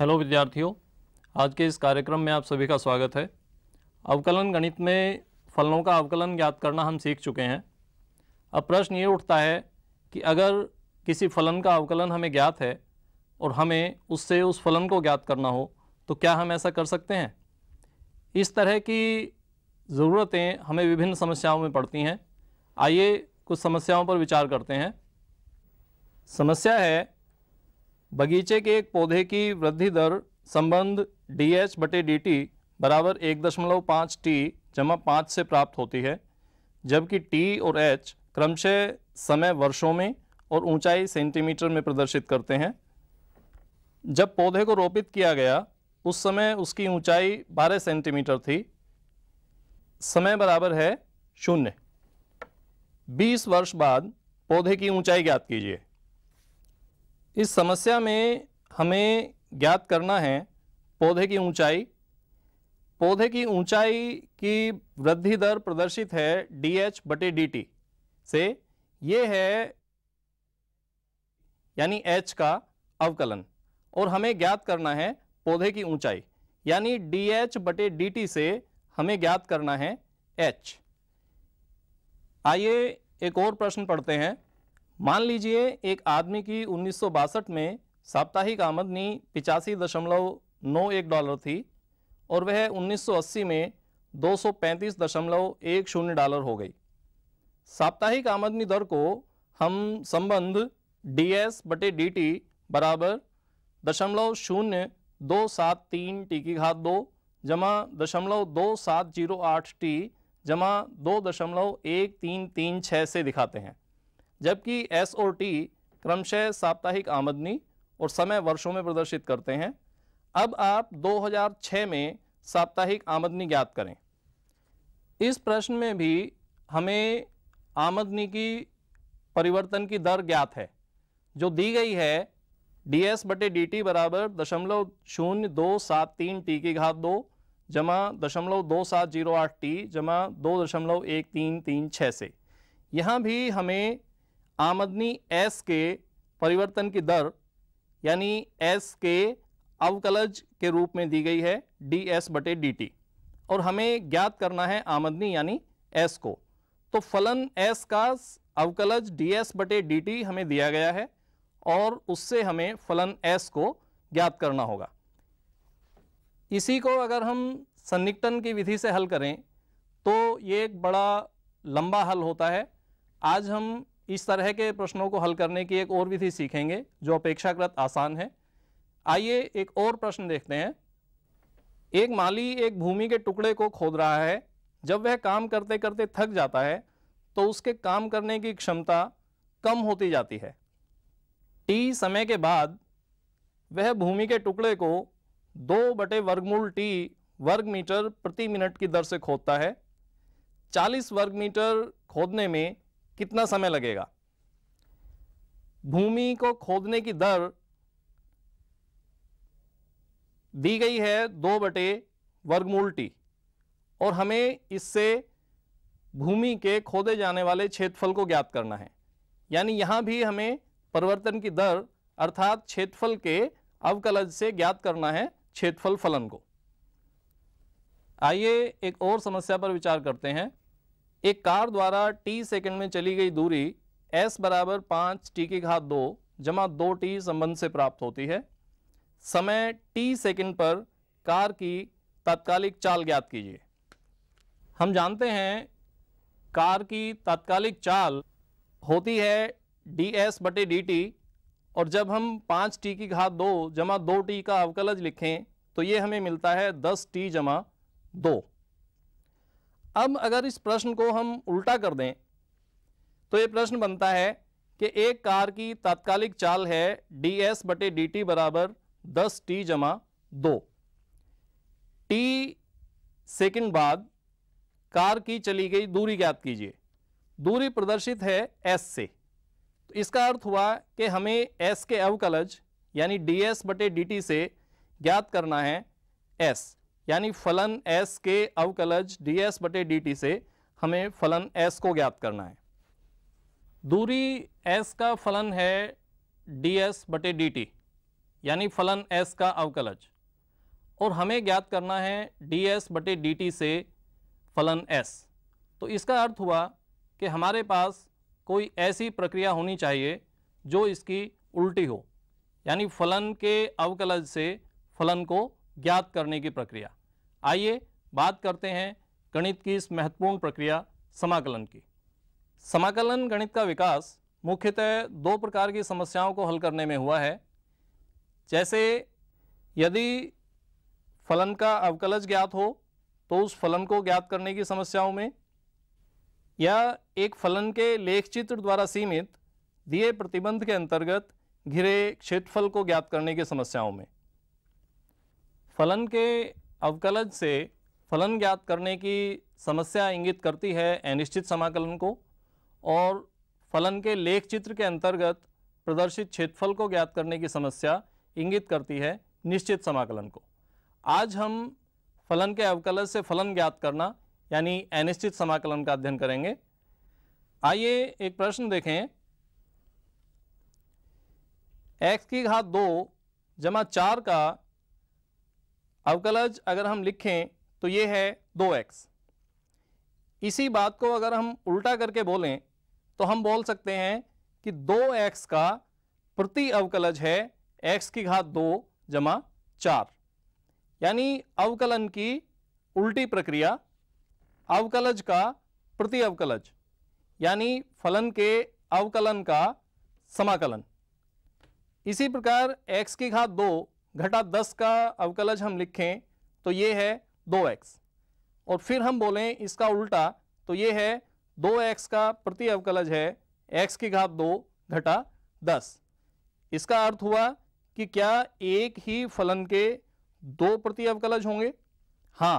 hello विद्यार्थियों आज के इस कार्यक्रम में आप सभी का स्वागत है अवकलन गणित में फलनों का अवकलन ज्ञात करना हम सीख चुके हैं अब प्रश्न ये उठता है कि अगर किसी फलन का अवकलन हमें ज्ञात है और हमें उससे उस फलन को ज्ञात करना हो तो क्या हम ऐसा कर सकते हैं इस तरह की ज़रूरतें हमें विभिन्न समस्याओं में पड़ती हैं आइए कुछ समस्याओं पर विचार करते हैं समस्या है बगीचे के एक पौधे की वृद्धि दर संबंध डी एच बटे डी टी बराबर एक दशमलव पाँच टी जमा पाँच से प्राप्त होती है जबकि टी और एच क्रमशः समय वर्षों में और ऊंचाई सेंटीमीटर में प्रदर्शित करते हैं जब पौधे को रोपित किया गया उस समय उसकी ऊंचाई 12 सेंटीमीटर थी समय बराबर है शून्य 20 वर्ष बाद पौधे की ऊंचाई ज्ञात कीजिए इस समस्या में हमें ज्ञात करना है पौधे की ऊंचाई पौधे की ऊंचाई की वृद्धि दर प्रदर्शित है डी एच बटे डी टी से ये है यानी एच का अवकलन और हमें ज्ञात करना है पौधे की ऊंचाई यानी डी एच बटे डी टी से हमें ज्ञात करना है एच आइए एक और प्रश्न पढ़ते हैं मान लीजिए एक आदमी की उन्नीस में साप्ताहिक आमदनी पिचासी दशमलव नौ एक डॉलर थी और वह 1980 में दो सौ पैंतीस दशमलव एक शून्य डॉलर हो गई साप्ताहिक आमदनी दर को हम संबंध डी एस बटे डी टी बराबर दशमलव शून्य दो सात तीन टी की घात दो जमा दशमलव दो सात जीरो आठ टी जमा दो दशमलव एक तीन तीन छः से दिखाते हैं जबकि एस और टी क्रमशः साप्ताहिक आमदनी और समय वर्षों में प्रदर्शित करते हैं अब आप 2006 में साप्ताहिक आमदनी ज्ञात करें इस प्रश्न में भी हमें आमदनी की परिवर्तन की दर ज्ञात है जो दी गई है डी एस बटे डी टी बराबर दशमलव शून्य दो सात तीन टी की घात दो जमा दशमलव दो सात जीरो आठ टी जमा दो दशमलव एक तीन तीन छः से यहाँ भी हमें आमदनी एस के परिवर्तन की दर यानी एस के अवकलज के रूप में दी गई है डी एस बटे डी टी और हमें ज्ञात करना है आमदनी यानी एस को तो फलन एस का अवकलज डी एस बटे डी टी हमें दिया गया है और उससे हमें फलन एस को ज्ञात करना होगा इसी को अगर हम सन्निकटन की विधि से हल करें तो ये एक बड़ा लंबा हल होता है आज हम इस तरह के प्रश्नों को हल करने की एक और विधि सीखेंगे जो अपेक्षाकृत आसान है आइए एक और प्रश्न देखते हैं एक माली एक भूमि के टुकड़े को खोद रहा है जब वह काम करते करते थक जाता है तो उसके काम करने की क्षमता कम होती जाती है टी समय के बाद वह भूमि के टुकड़े को दो बटे वर्गमूल टी वर्ग मीटर प्रति मिनट की दर से खोदता है 40 वर्ग मीटर खोदने में कितना समय लगेगा भूमि को खोदने की दर दी गई है दो बटे वर्गमूल टी और हमें इससे भूमि के खोदे जाने वाले क्षेत्रफल को ज्ञात करना है यानी यहाँ भी हमें परिवर्तन की दर अर्थात क्षेत्रफल के अवकलज से ज्ञात करना है क्षेत्रफल फलन को आइए एक और समस्या पर विचार करते हैं एक कार द्वारा टी सेकंड में चली गई दूरी एस बराबर पाँच टी की घात दो जमा दो टी संबंध से प्राप्त होती है समय टी सेकंड पर कार की तात्कालिक चाल ज्ञात कीजिए हम जानते हैं कार की तात्कालिक चाल होती है डी एस बटे डी टी और जब हम पाँच टी की घात दो जमा दो टी का अवकलज लिखें तो ये हमें मिलता है दस टी जमा दो अब अगर इस प्रश्न को हम उल्टा कर दें तो ये प्रश्न बनता है कि एक कार की तात्कालिक चाल है डी एस बटे डी टी बराबर दस टी जमा दो टी सेकेंड बाद कार की चली गई दूरी ज्ञात कीजिए दूरी प्रदर्शित है एस से तो इसका अर्थ हुआ कि हमें एस के अवकलज यानी डी एस बटे डी टी से ज्ञात करना है एस यानी फलन एस के अवकलज डी एस बटे डी टी से हमें फलन एस को ज्ञात करना है दूरी एस का फलन है डी एस बटे डी टी यानी फलन एस का अवकलज और हमें ज्ञात करना है डी एस बटे डी टी से फलन एस तो इसका अर्थ हुआ कि हमारे पास कोई ऐसी प्रक्रिया होनी चाहिए जो इसकी उल्टी हो यानी फलन के अवकलज से फलन को ज्ञात करने की प्रक्रिया आइए बात करते हैं गणित की इस महत्वपूर्ण प्रक्रिया समाकलन की समाकलन गणित का विकास मुख्यतः दो प्रकार की समस्याओं को हल करने में हुआ है जैसे यदि फलन का अवकलज ज्ञात हो तो उस फलन को ज्ञात करने की समस्याओं में या एक फलन के लेख चित्र द्वारा सीमित दिए प्रतिबंध के अंतर्गत घिरे क्षेत्रफल को ज्ञात करने की समस्याओं में फलन के अवकलज से फलन ज्ञात करने की समस्या इंगित करती है अनिश्चित समाकलन को और फलन के लेख चित्र के अंतर्गत प्रदर्शित क्षेत्रफल को ज्ञात करने की समस्या इंगित करती है निश्चित समाकलन को आज हम फलन के अवकलज से फलन ज्ञात करना यानी अनिश्चित समाकलन का अध्ययन करेंगे आइए एक प्रश्न देखें x की घात दो जमा चार का अवकलज अगर हम लिखें तो ये है दो एक्स इसी बात को अगर हम उल्टा करके बोलें तो हम बोल सकते हैं कि दो एक्स का प्रति अवकलज है एक्स की घात दो जमा चार यानी अवकलन की उल्टी प्रक्रिया अवकलज का प्रति अवकलज यानी फलन के अवकलन का समाकलन इसी प्रकार x की घात दो घटा दस का अवकलज हम लिखें तो ये है दो एक्स और फिर हम बोलें इसका उल्टा तो ये है दो एक्स का प्रति अवकलज है एक्स की घात दो घटा दस इसका अर्थ हुआ कि क्या एक ही फलन के दो प्रति अवकलज होंगे हाँ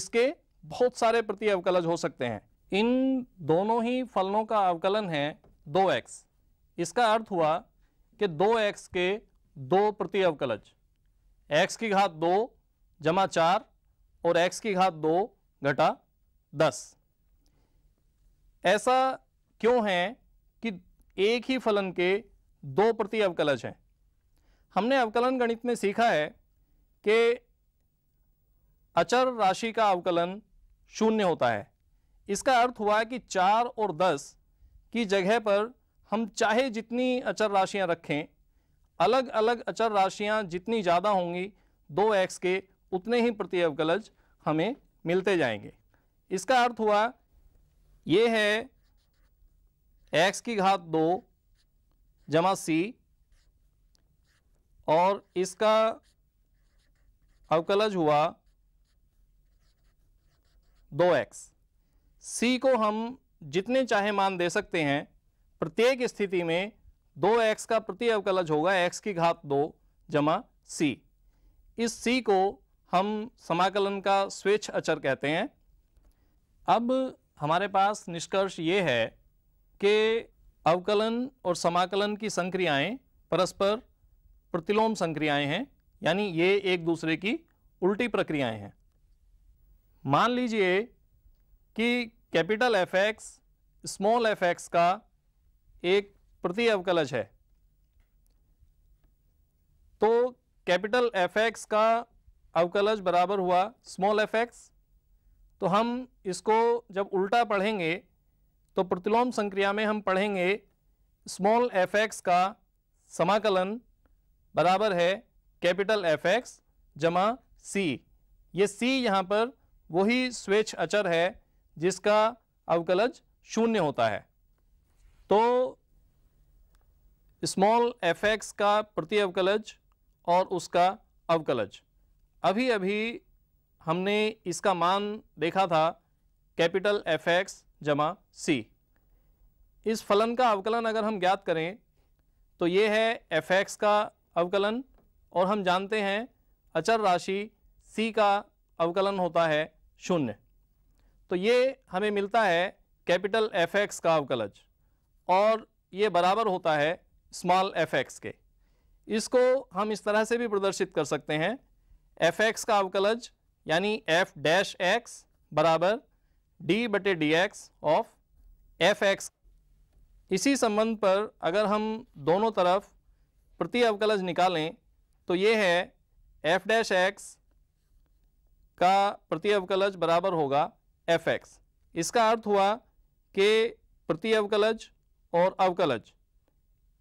इसके बहुत सारे प्रति अवकलज हो सकते हैं इन दोनों ही फलनों का अवकलन है दो एक्स इसका अर्थ हुआ कि दो एक्स के दो प्रति अवकलज एक्स की घात दो जमा चार और एक्स की घात दो घटा दस ऐसा क्यों है कि एक ही फलन के दो प्रति अवकलज हैं हमने अवकलन गणित में सीखा है कि अचर राशि का अवकलन शून्य होता है इसका अर्थ हुआ कि चार और दस की जगह पर हम चाहे जितनी अचर राशियां रखें अलग अलग अचर राशियां जितनी ज़्यादा होंगी दो एक्स के उतने ही प्रति अवकलज हमें मिलते जाएंगे इसका अर्थ हुआ ये है एक्स की घात दो जमा सी और इसका अवकलज हुआ दो एक्स सी को हम जितने चाहे मान दे सकते हैं प्रत्येक स्थिति में दो एक्स का प्रति अवकलज होगा एक्स की घात दो जमा सी इस सी को हम समाकलन का स्वेच्छ अचर कहते हैं अब हमारे पास निष्कर्ष ये है कि अवकलन और समाकलन की संक्रियाएं परस्पर प्रतिलोम संक्रियाएं हैं यानी ये एक दूसरे की उल्टी प्रक्रियाएं हैं मान लीजिए कि capital F x small f x का एक प्रति अवकलज है तो कैपिटल एफ एक्स का अवकलज बराबर हुआ स्मॉल एफ एक्स तो हम इसको जब उल्टा पढ़ेंगे तो प्रतिलोम संक्रिया में हम पढ़ेंगे स्मॉल एफ एक्स का समाकलन बराबर है कैपिटल एफ एक्स जमा सी ये सी यहाँ पर वही स्वेच्छ अचर है जिसका अवकलज शून्य होता है तो स्मॉल एफ एक्स का प्रति अवकलज और उसका अवकलज अभी अभी हमने इसका मान देखा था कैपिटल एफ एक्स जमा सी इस फलन का अवकलन अगर हम ज्ञात करें तो ये है एफ एक्स का अवकलन और हम जानते हैं अचर राशि सी का अवकलन होता है शून्य तो ये हमें मिलता है कैपिटल एफ एक्स का अवकलज और ये बराबर होता है स्मॉल एफ एक्स के इसको हम इस तरह से भी प्रदर्शित कर सकते हैं एफ एक्स का अवकलज यानी एफ डैश एक्स बराबर डी बटे d x of f x इसी संबंध पर अगर हम दोनों तरफ प्रति अवकलज निकालें तो ये है एफ डैश एक्स का प्रति अवकलज बराबर होगा एफ एक्स इसका अर्थ हुआ कि प्रति अवकलज और अवकलज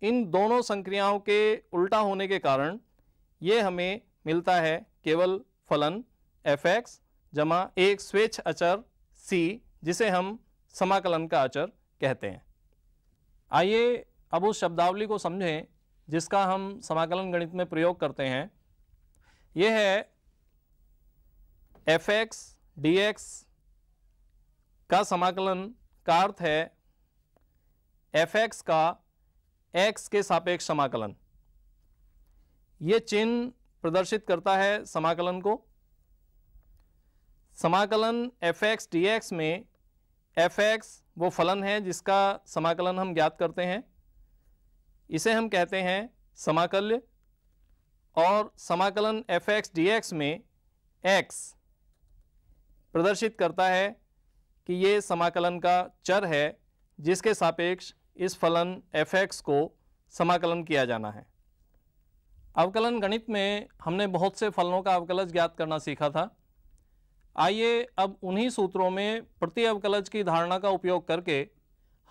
इन दोनों संक्रियाओं के उल्टा होने के कारण ये हमें मिलता है केवल फलन एफ एक्स जमा एक स्वेच्छ अचर सी जिसे हम समाकलन का अचर कहते हैं आइए अब उस शब्दावली को समझें जिसका हम समाकलन गणित में प्रयोग करते हैं यह है एफ एक्स डी एक्स का समाकलन का अर्थ है एफ एक्स का एक्स के सापेक्ष समाकलन ये चिन्ह प्रदर्शित करता है समाकलन को समाकलन एफ एक्स डी एक्स में एफ एक्स वो फलन है जिसका समाकलन हम ज्ञात करते हैं इसे हम कहते हैं समाकल्य और समाकलन एफ एक्स डी एक्स में एक्स प्रदर्शित करता है कि ये समाकलन का चर है जिसके सापेक्ष इस फलन एफ एक्स को समाकलन किया जाना है अवकलन गणित में हमने बहुत से फलनों का अवकलज ज्ञात करना सीखा था आइए अब उन्हीं सूत्रों में प्रति अवकलज की धारणा का उपयोग करके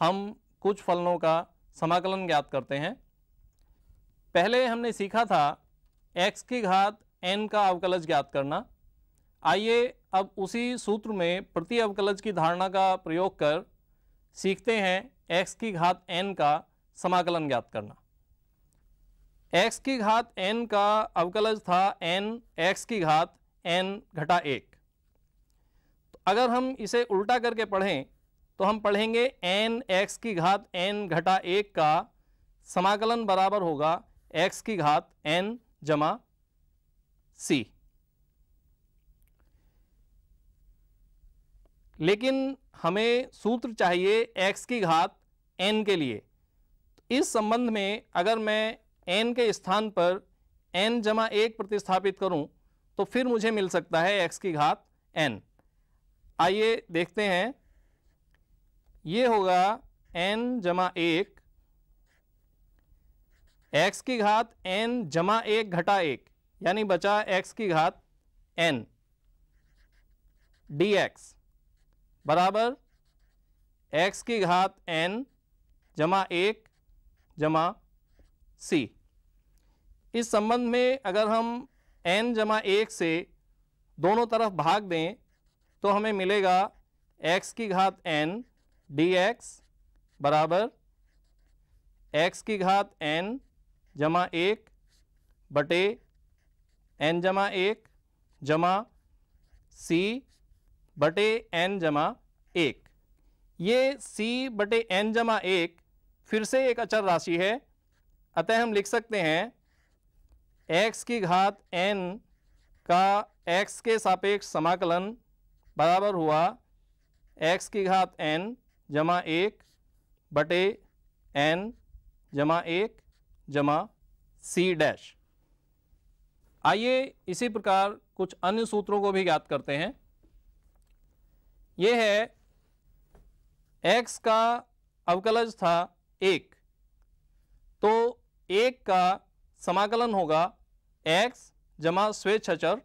हम कुछ फलनों का समाकलन ज्ञात करते हैं पहले हमने सीखा था x की घात n का अवकलज ज्ञात करना आइए अब उसी सूत्र में प्रति अवकलज की धारणा का प्रयोग कर सीखते हैं x की घात n का समाकलन ज्ञात करना x की घात n का अवकलज था n x की घात n घटा एक तो अगर हम इसे उल्टा करके पढ़ें तो हम पढ़ेंगे n x की घात n घटा एक का समाकलन बराबर होगा x की घात n जमा c लेकिन हमें सूत्र चाहिए एक्स की घात एन के लिए इस संबंध में अगर मैं एन के स्थान पर एन जमा एक प्रतिस्थापित करूं तो फिर मुझे मिल सकता है एक्स की घात एन आइए देखते हैं ये होगा एन जमा एक एक्स की घात एन जमा एक घटा एक यानी बचा एक्स की घात एन डी एक्स बराबर एक्स की घात एन जमा एक जमा सी इस संबंध में अगर हम एन जमा एक से दोनों तरफ भाग दें तो हमें मिलेगा एक्स की घात एन डी एक्स बराबर एक्स की घात एन जमा एक बटे एन जमा एक जमा सी बटे एन जमा एक ये सी बटे एन जमा एक फिर से एक अचर राशि है अतः हम लिख सकते हैं एक्स की घात एन का एक्स के सापेक्ष समाकलन बराबर हुआ एक्स की घात एन जमा एक बटे एन जमा एक जमा सी डैश आइए इसी प्रकार कुछ अन्य सूत्रों को भी ज्ञात करते हैं ये है एक्स का अवकलज था एक तो एक का समाकलन होगा एक्स जमा स्वेच्छाचर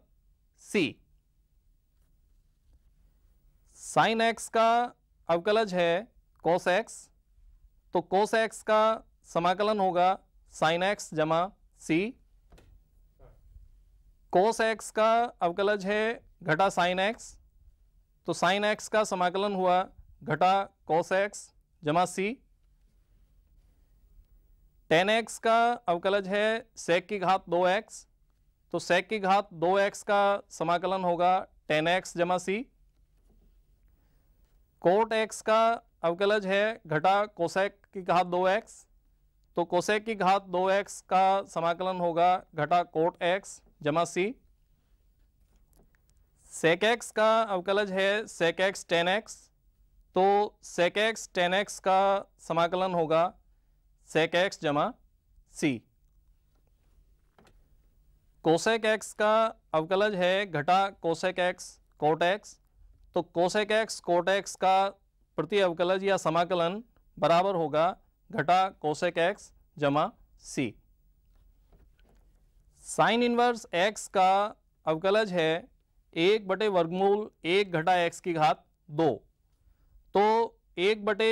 सी साइन एक्स का अवकलज है कोस एक्स तो कोस एक्स का समाकलन होगा साइन एक्स जमा सी कोस एक्स का अवकलज है घटा साइन एक्स तो साइन एक्स का समाकलन हुआ घटा कॉस एक्स जमा सी टेन एक्स का अवकलज है सेक की घात दो एक्स तो सेक की घात दो एक्स का समाकलन होगा टेन एक्स जमा सी कोट एक्स का अवकलज है घटा कोसेक की घात दो एक्स तो कोसेक की घात दो एक्स का समाकलन होगा घटा कोट एक्स जमा सी सेक एक्स का अवकलज है सेक एक्स टेन एक्स तो सेक एक्स टेन एक्स का समाकलन होगा सेक एक्स जमा सी कोसेक एक्स का अवकलज है घटा कोसेक एक्स कोट एक्स तो कोसेक एक्स कोट एक्स का प्रति अवकलज या समाकलन बराबर होगा घटा कोसेक एक्स जमा सी साइन इनवर्स एक्स का अवकलज है एक बटे वर्गमूल एक घटा एक्स की घात दो तो एक बटे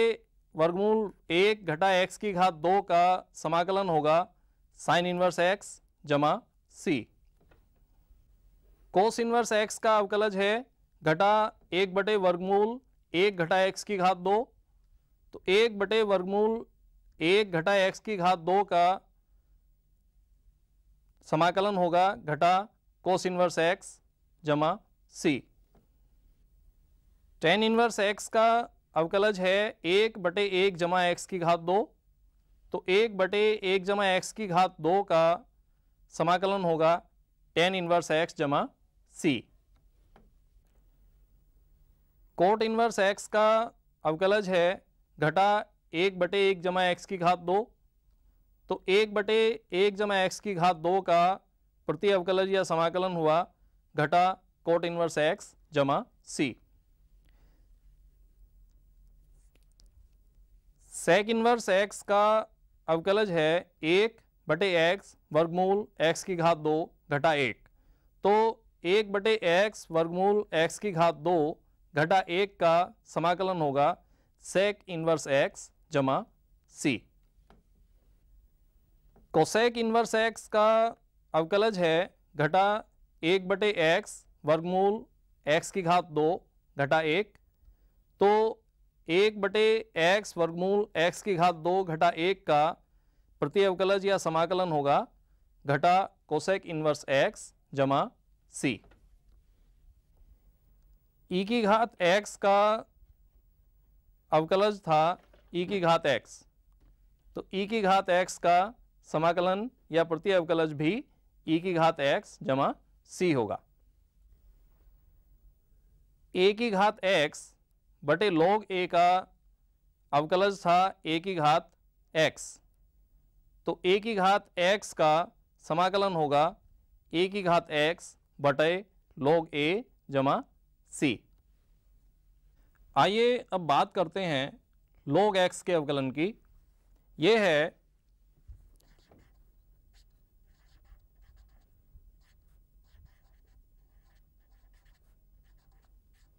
वर्गमूल एक घटा एक्स की घात दो का समाकलन होगा साइन इनवर्स एक्स जमा सी कोस इनवर्स एक्स का अवकलज है घटा एक बटे वर्गमूल एक घटा एक्स की घात दो तो एक बटे वर्गमूल एक घटा एक्स की घात दो का समाकलन होगा घटा कोस इनवर्स एक्स जमा सी टेन इनवर्स एक्स का अवकलज है एक बटे एक जमा एक्स की घात दो तो एक बटे एक जमा एक्स की घात दो का समाकलन होगा टेन इनवर्स एक्स जमा सी कोट इनवर्स एक्स का अवकलज है घटा एक बटे एक जमा एक्स की घात दो तो एक बटे एक जमा एक्स की घात दो का प्रति अवकलज या समाकलन हुआ घटा कोट इनवर्स एक्स जमा सी सेक इनवर्स एक्स का अवकलज है एक बटे एक्स वर्गमूल एक्स की घात दो घटा एक तो एक बटे एक्स वर्गमूल एक्स की घात दो घटा एक का समाकलन होगा सेक इनवर्स एक्स जमा सी कोसेक इनवर्स एक्स का अवकलज है घटा एक बटे एक्स वर्गमूल एक्स की घात दो घटा एक तो एक बटे एक्स वर्गमूल एक्स की घात दो घटा एक का प्रतिअवकलज या समाकलन होगा घटा कोसेक इन्वर्स एक्स जमा सी ई की घात एक्स का अवकलज था ई की घात एक्स तो ई की घात एक्स का समाकलन या प्रति अवकलज भी ई की घात एक्स जमा सी होगा ए की घात एक्स बटे लॉग ए का अवकलज था ए की घात एक्स तो ए की घात एक्स का समाकलन होगा ए की घात एक्स बटे लॉग ए जमा सी आइए अब बात करते हैं लॉग एक्स के अवकलन की यह है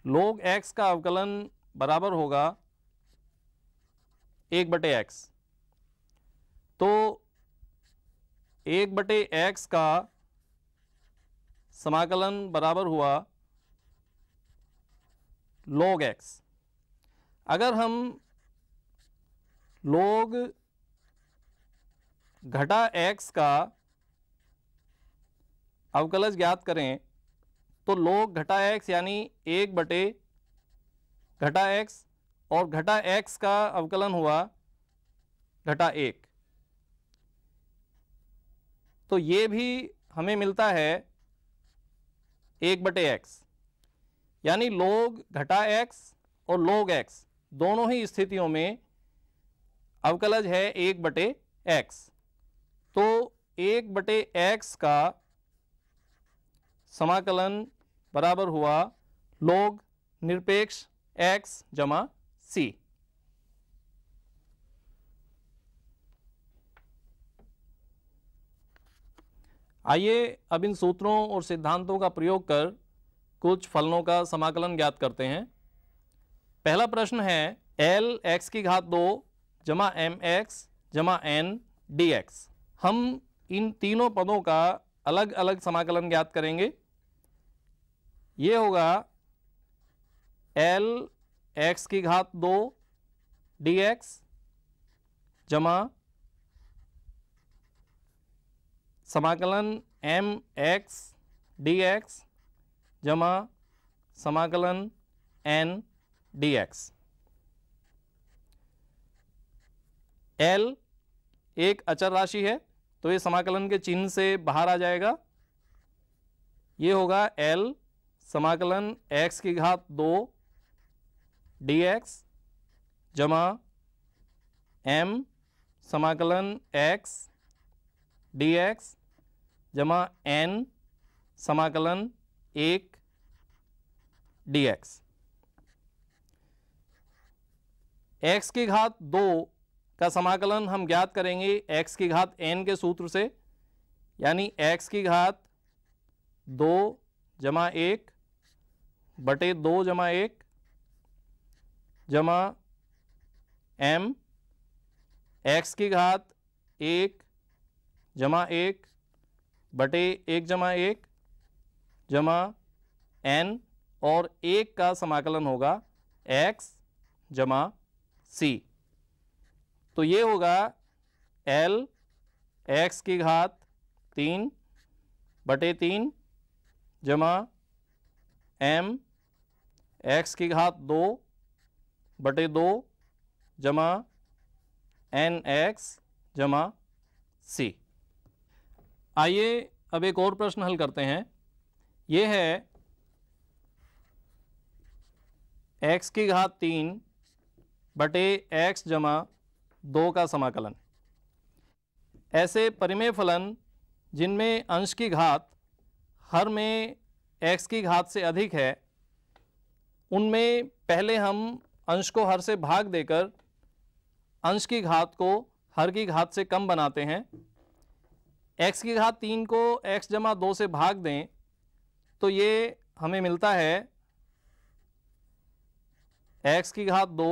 लोग एक्स का अवकलन बराबर होगा एक बटे एक्स तो एक बटे एक्स का समाकलन बराबर हुआ लोग एक्स अगर हम लोग घटा एक्स का अवकलज ज्ञात करें तो लोग घटा एक्स यानी एक बटे घटा एक्स और घटा एक्स का अवकलन हुआ घटा एक तो ये भी हमें मिलता है एक बटे एक्स यानी लोग घटा एक्स और लोग एक्स दोनों ही स्थितियों में अवकलज है एक बटे एक्स तो एक बटे एक्स का समाकलन बराबर हुआ लोग निरपेक्ष एक्स जमा सी आइए अब इन सूत्रों और सिद्धांतों का प्रयोग कर कुछ फलनों का समाकलन ज्ञात करते हैं पहला प्रश्न है एल एक्स की घात दो जमा एम एक्स जमा एन डी एक्स हम इन तीनों पदों का अलग अलग समाकलन ज्ञात करेंगे ये होगा एल एक्स की घात दो डी एक्स जमा समाकलन एम एक्स डी एक्स जमा समाकलन एन डी एक्स एल एक अचर राशि है तो ये समाकलन के चिन्ह से बाहर आ जाएगा ये होगा एल समाकलन x की घात दो डी एक्स जमा एम समाकलन x डी एक्स जमा n समाकलन एक डी एक्स एक्स की घात दो का समाकलन हम ज्ञात करेंगे एक्स की घात एन के सूत्र से यानी एक्स की घात दो जमा एक बटे दो जमा एक जमा एम एक्स की घात एक जमा एक बटे एक जमा एक जमा एन और एक का समाकलन होगा एक्स जमा सी तो ये होगा एल एक्स की घात तीन बटे तीन जमा एम एक्स की घात दो बटे दो जमा एन एक्स जमा सी आइए अब एक और प्रश्न हल करते हैं ये है एक्स की घात तीन बटे एक्स जमा दो का समाकलन ऐसे परिमेय फलन जिनमें अंश की घात हर में एक्स की घात से अधिक है उनमें पहले हम अंश को हर से भाग देकर अंश की घात को हर की घात से कम बनाते हैं x की घात तीन को x जमा दो से भाग दें तो ये हमें मिलता है x की घात दो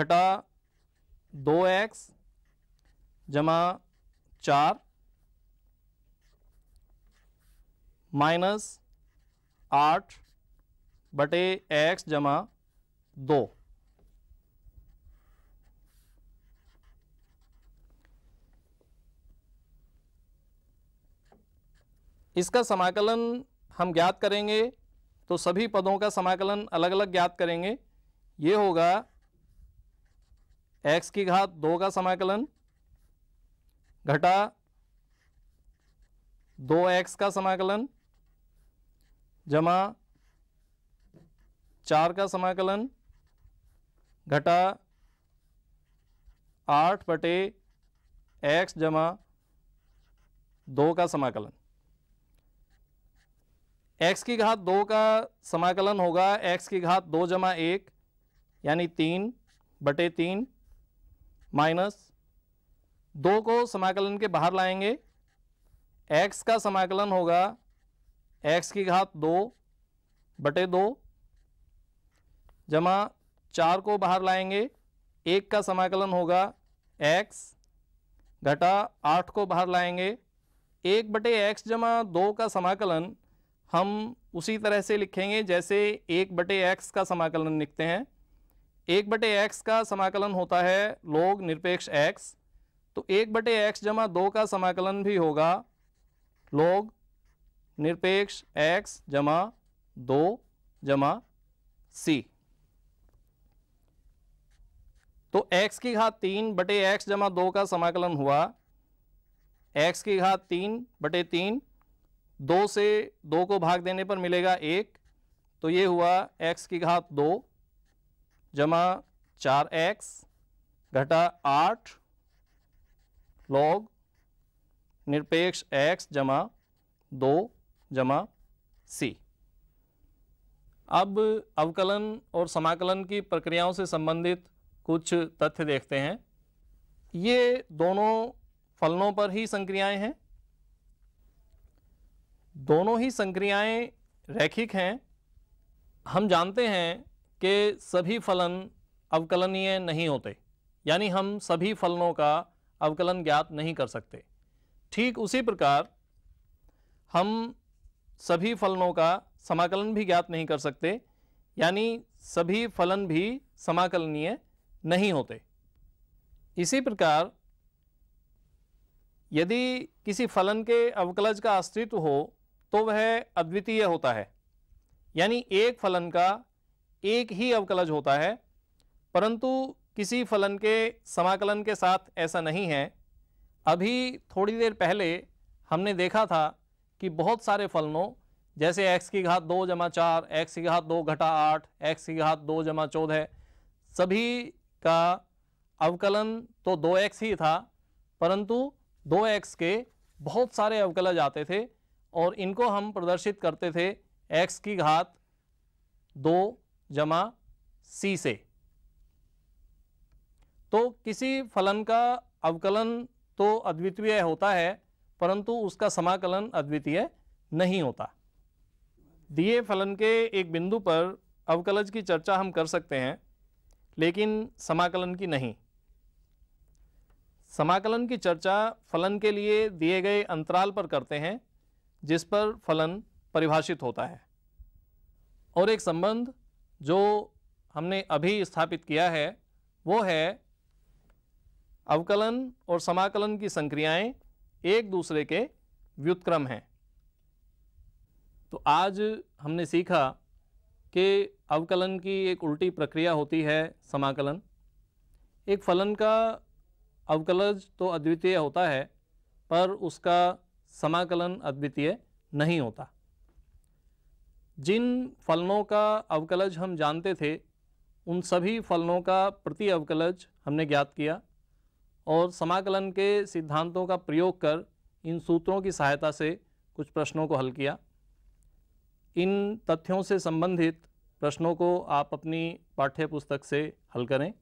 घटा दो एक्स जमा चार माइनस आठ बटे एक्स जमा दो इसका समाकलन हम ज्ञात करेंगे तो सभी पदों का समाकलन अलग अलग ज्ञात करेंगे ये होगा एक्स की घात दो का समाकलन घटा दो एक्स का समाकलन जमा चार का समाकलन घटा आठ बटे एक्स जमा दो का समाकलन एक्स की घात दो का समाकलन होगा एक्स की घात दो जमा एक यानी तीन बटे तीन माइनस दो को समाकलन के बाहर लाएंगे एक्स का समाकलन होगा एक्स की घात दो बटे दो जमा चार को बाहर लाएंगे एक का समाकलन होगा एक्स घटा आठ को बाहर लाएंगे एक बटे एक्स जमा दो का समाकलन हम उसी तरह से लिखेंगे जैसे एक बटे एक्स का समाकलन लिखते हैं एक बटे एक्स का समाकलन होता है लोग निरपेक्ष एक्स तो एक बटे एक्स जमा दो का समाकलन भी होगा लोग निरपेक्ष एक्स जमा दो जमा सी तो x की घात तीन बटे एक्स जमा दो का समाकलन हुआ x की घात तीन बटे तीन दो से दो को भाग देने पर मिलेगा एक तो ये हुआ x की घात दो जमा चार एक्स घटा आठ लॉग निरपेक्ष x जमा दो जमा सी अब अवकलन और समाकलन की प्रक्रियाओं से संबंधित कुछ तथ्य देखते हैं ये दोनों फलनों पर ही संक्रियाएं हैं दोनों ही संक्रियाएं रैखिक हैं हम जानते हैं कि सभी फलन अवकलनीय नहीं होते यानी हम सभी फलनों का अवकलन ज्ञात नहीं कर सकते ठीक उसी प्रकार हम सभी फलनों का समाकलन भी ज्ञात नहीं कर सकते यानी सभी फलन भी समाकलनीय नहीं होते इसी प्रकार यदि किसी फलन के अवकलज का अस्तित्व हो तो वह अद्वितीय होता है यानी एक फलन का एक ही अवकलज होता है परंतु किसी फलन के समाकलन के साथ ऐसा नहीं है अभी थोड़ी देर पहले हमने देखा था कि बहुत सारे फलनों जैसे x की घात दो जमा चार एक्स की घात दो घटा आठ एक्स की घात दो जमा चौदह सभी का अवकलन तो दो एक्स ही था परंतु दो एक्स के बहुत सारे अवकलज आते थे और इनको हम प्रदर्शित करते थे एक्स की घात दो जमा सी से तो किसी फलन का अवकलन तो अद्वितीय होता है परंतु उसका समाकलन अद्वितीय नहीं होता दिए फलन के एक बिंदु पर अवकलज की चर्चा हम कर सकते हैं लेकिन समाकलन की नहीं समाकलन की चर्चा फलन के लिए दिए गए अंतराल पर करते हैं जिस पर फलन परिभाषित होता है और एक संबंध जो हमने अभी स्थापित किया है वो है अवकलन और समाकलन की संक्रियाएं एक दूसरे के व्युत्क्रम हैं तो आज हमने सीखा कि अवकलन की एक उल्टी प्रक्रिया होती है समाकलन एक फलन का अवकलज तो अद्वितीय होता है पर उसका समाकलन अद्वितीय नहीं होता जिन फलनों का अवकलज हम जानते थे उन सभी फलनों का प्रति अवकलज हमने ज्ञात किया और समाकलन के सिद्धांतों का प्रयोग कर इन सूत्रों की सहायता से कुछ प्रश्नों को हल किया इन तथ्यों से संबंधित प्रश्नों को आप अपनी पाठ्य पुस्तक से हल करें